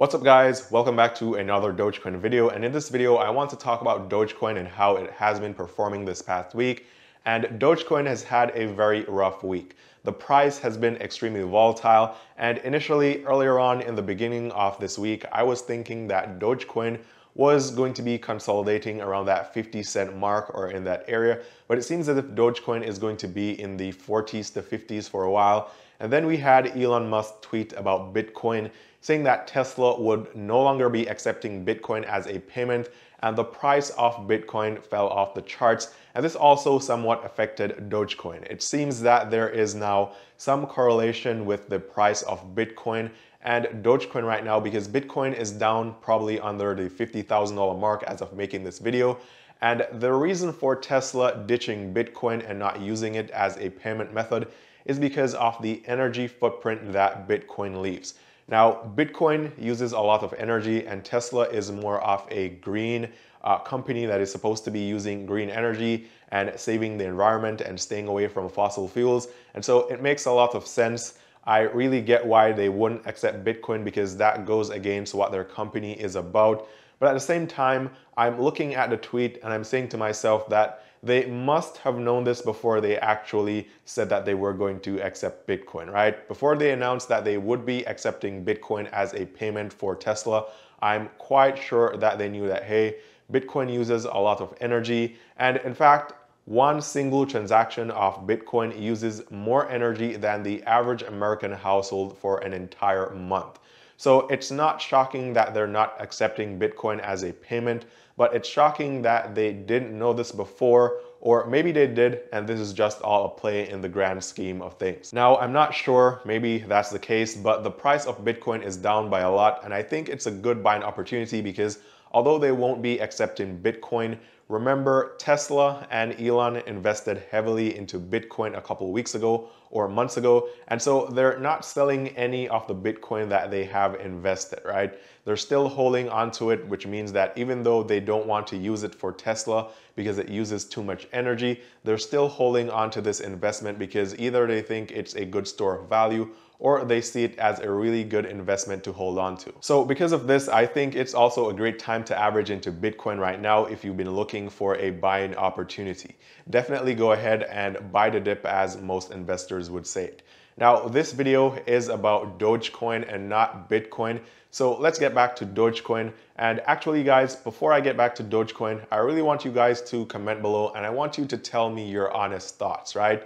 What's up guys, welcome back to another Dogecoin video and in this video I want to talk about Dogecoin and how it has been performing this past week and Dogecoin has had a very rough week. The price has been extremely volatile and initially earlier on in the beginning of this week I was thinking that Dogecoin was going to be consolidating around that 50 cent mark or in that area but it seems as if Dogecoin is going to be in the 40s to 50s for a while and then we had Elon Musk tweet about Bitcoin saying that Tesla would no longer be accepting Bitcoin as a payment and the price of Bitcoin fell off the charts. And this also somewhat affected Dogecoin. It seems that there is now some correlation with the price of Bitcoin and Dogecoin right now because Bitcoin is down probably under the $50,000 mark as of making this video. And the reason for Tesla ditching Bitcoin and not using it as a payment method is because of the energy footprint that Bitcoin leaves. Now, Bitcoin uses a lot of energy, and Tesla is more of a green uh, company that is supposed to be using green energy and saving the environment and staying away from fossil fuels. And so it makes a lot of sense. I really get why they wouldn't accept Bitcoin because that goes against what their company is about. But at the same time, I'm looking at the tweet and I'm saying to myself that they must have known this before they actually said that they were going to accept Bitcoin, right? Before they announced that they would be accepting Bitcoin as a payment for Tesla, I'm quite sure that they knew that, hey, Bitcoin uses a lot of energy. And in fact, one single transaction of Bitcoin uses more energy than the average American household for an entire month. So it's not shocking that they're not accepting Bitcoin as a payment, but it's shocking that they didn't know this before or maybe they did and this is just all a play in the grand scheme of things. Now, I'm not sure, maybe that's the case, but the price of Bitcoin is down by a lot and I think it's a good buying opportunity because although they won't be accepting Bitcoin, Remember, Tesla and Elon invested heavily into Bitcoin a couple weeks ago or months ago, and so they're not selling any of the Bitcoin that they have invested, right? They're still holding onto it, which means that even though they don't want to use it for Tesla because it uses too much energy, they're still holding onto this investment because either they think it's a good store of value or they see it as a really good investment to hold on to. So because of this, I think it's also a great time to average into Bitcoin right now if you've been looking for a buying opportunity. Definitely go ahead and buy the dip as most investors would say it. Now, this video is about Dogecoin and not Bitcoin. So let's get back to Dogecoin. And actually guys, before I get back to Dogecoin, I really want you guys to comment below and I want you to tell me your honest thoughts, right?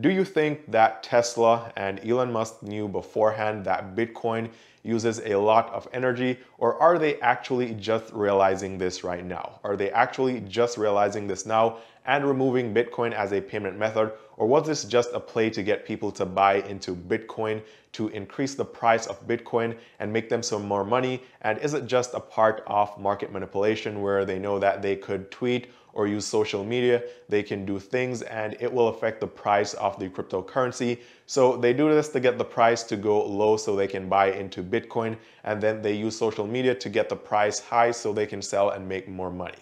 Do you think that Tesla and Elon Musk knew beforehand that Bitcoin uses a lot of energy, or are they actually just realizing this right now? Are they actually just realizing this now and removing Bitcoin as a payment method? Or was this just a play to get people to buy into Bitcoin, to increase the price of Bitcoin and make them some more money? And is it just a part of market manipulation where they know that they could tweet or use social media, they can do things and it will affect the price of the cryptocurrency. So they do this to get the price to go low so they can buy into Bitcoin and then they use social media to get the price high so they can sell and make more money.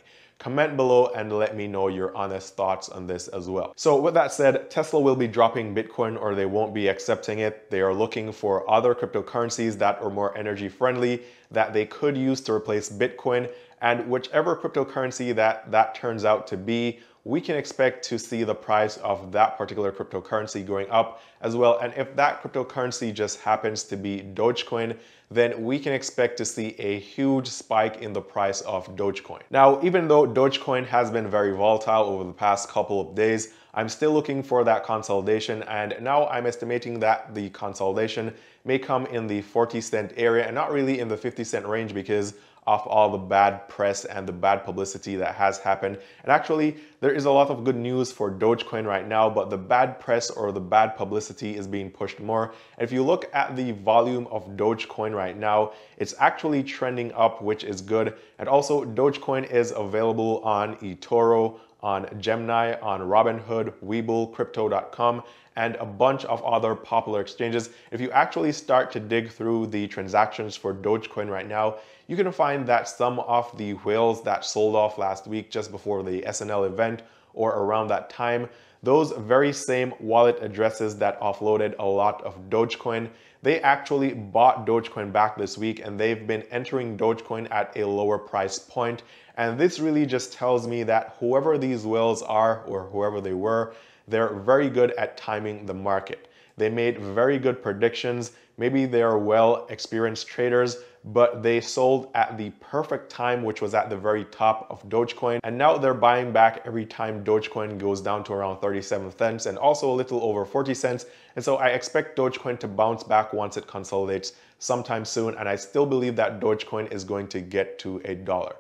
Comment below and let me know your honest thoughts on this as well. So with that said, Tesla will be dropping Bitcoin or they won't be accepting it. They are looking for other cryptocurrencies that are more energy friendly that they could use to replace Bitcoin and whichever cryptocurrency that that turns out to be we can expect to see the price of that particular cryptocurrency going up as well. And if that cryptocurrency just happens to be Dogecoin, then we can expect to see a huge spike in the price of Dogecoin. Now, even though Dogecoin has been very volatile over the past couple of days, I'm still looking for that consolidation and now I'm estimating that the consolidation may come in the 40 cent area and not really in the 50 cent range because off all the bad press and the bad publicity that has happened. And actually, there is a lot of good news for Dogecoin right now, but the bad press or the bad publicity is being pushed more. And if you look at the volume of Dogecoin right now, it's actually trending up, which is good. And also, Dogecoin is available on eToro, on Gemini, on Robinhood, Webull, Crypto.com, and a bunch of other popular exchanges. If you actually start to dig through the transactions for Dogecoin right now, you can find that some of the whales that sold off last week just before the SNL event or around that time, those very same wallet addresses that offloaded a lot of Dogecoin they actually bought Dogecoin back this week and they've been entering Dogecoin at a lower price point. And this really just tells me that whoever these whales are or whoever they were, they're very good at timing the market. They made very good predictions. Maybe they are well experienced traders but they sold at the perfect time, which was at the very top of Dogecoin. And now they're buying back every time Dogecoin goes down to around 37 cents and also a little over 40 cents. And so I expect Dogecoin to bounce back once it consolidates sometime soon. And I still believe that Dogecoin is going to get to a dollar.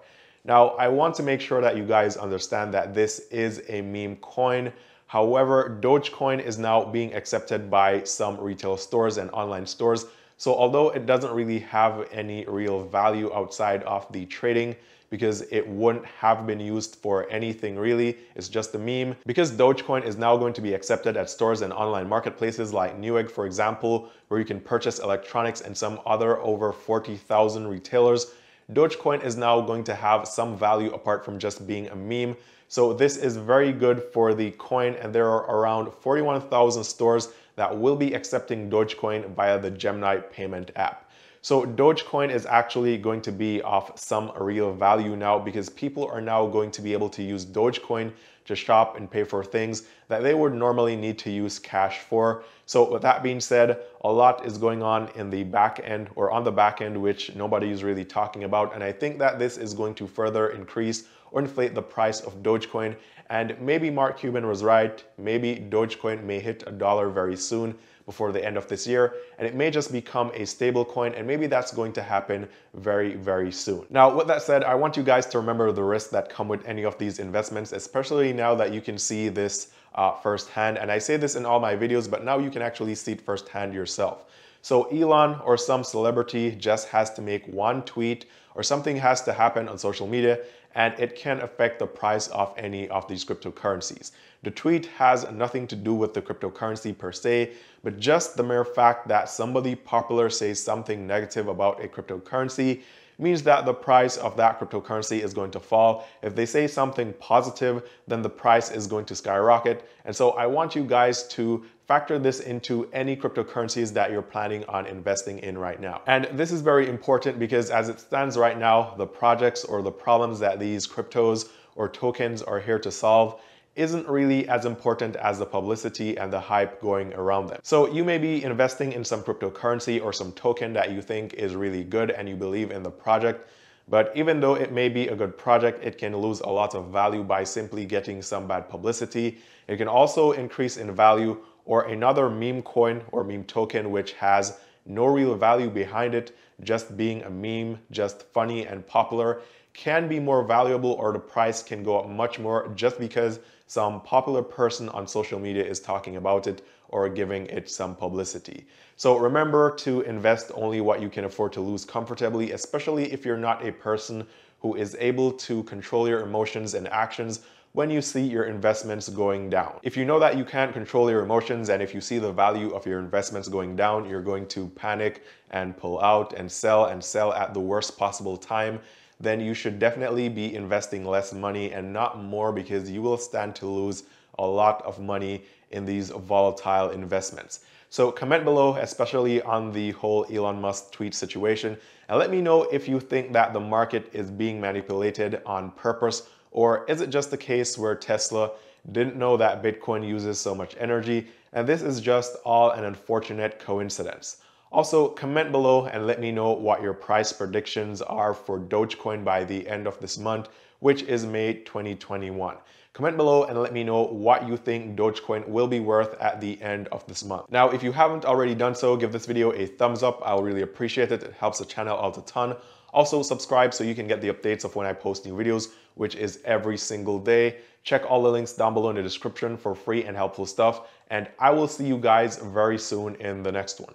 Now, I want to make sure that you guys understand that this is a meme coin. However, Dogecoin is now being accepted by some retail stores and online stores. So although it doesn't really have any real value outside of the trading, because it wouldn't have been used for anything really. It's just a meme. Because Dogecoin is now going to be accepted at stores and online marketplaces like Newegg, for example, where you can purchase electronics and some other over 40,000 retailers, Dogecoin is now going to have some value apart from just being a meme. So this is very good for the coin and there are around 41,000 stores that will be accepting Dogecoin via the Gemini payment app. So Dogecoin is actually going to be of some real value now because people are now going to be able to use Dogecoin to shop and pay for things that they would normally need to use cash for. So with that being said, a lot is going on in the back end or on the back end which nobody is really talking about and I think that this is going to further increase or inflate the price of Dogecoin. And maybe Mark Cuban was right. Maybe Dogecoin may hit a dollar very soon before the end of this year, and it may just become a stable coin, and maybe that's going to happen very, very soon. Now, with that said, I want you guys to remember the risks that come with any of these investments, especially now that you can see this uh, firsthand. And I say this in all my videos, but now you can actually see it firsthand yourself. So Elon or some celebrity just has to make one tweet or something has to happen on social media and it can affect the price of any of these cryptocurrencies. The tweet has nothing to do with the cryptocurrency per se, but just the mere fact that somebody popular says something negative about a cryptocurrency means that the price of that cryptocurrency is going to fall. If they say something positive, then the price is going to skyrocket. And so I want you guys to factor this into any cryptocurrencies that you're planning on investing in right now. And this is very important because as it stands right now, the projects or the problems that these cryptos or tokens are here to solve isn't really as important as the publicity and the hype going around them. So you may be investing in some cryptocurrency or some token that you think is really good and you believe in the project, but even though it may be a good project, it can lose a lot of value by simply getting some bad publicity. It can also increase in value or another meme coin or meme token which has no real value behind it, just being a meme, just funny and popular can be more valuable or the price can go up much more just because some popular person on social media is talking about it or giving it some publicity. So remember to invest only what you can afford to lose comfortably, especially if you're not a person who is able to control your emotions and actions when you see your investments going down. If you know that you can't control your emotions and if you see the value of your investments going down, you're going to panic and pull out and sell and sell at the worst possible time then you should definitely be investing less money and not more because you will stand to lose a lot of money in these volatile investments. So comment below, especially on the whole Elon Musk tweet situation, and let me know if you think that the market is being manipulated on purpose, or is it just the case where Tesla didn't know that Bitcoin uses so much energy, and this is just all an unfortunate coincidence. Also, comment below and let me know what your price predictions are for Dogecoin by the end of this month, which is May 2021. Comment below and let me know what you think Dogecoin will be worth at the end of this month. Now, if you haven't already done so, give this video a thumbs up. I'll really appreciate it. It helps the channel out a ton. Also, subscribe so you can get the updates of when I post new videos, which is every single day. Check all the links down below in the description for free and helpful stuff. And I will see you guys very soon in the next one.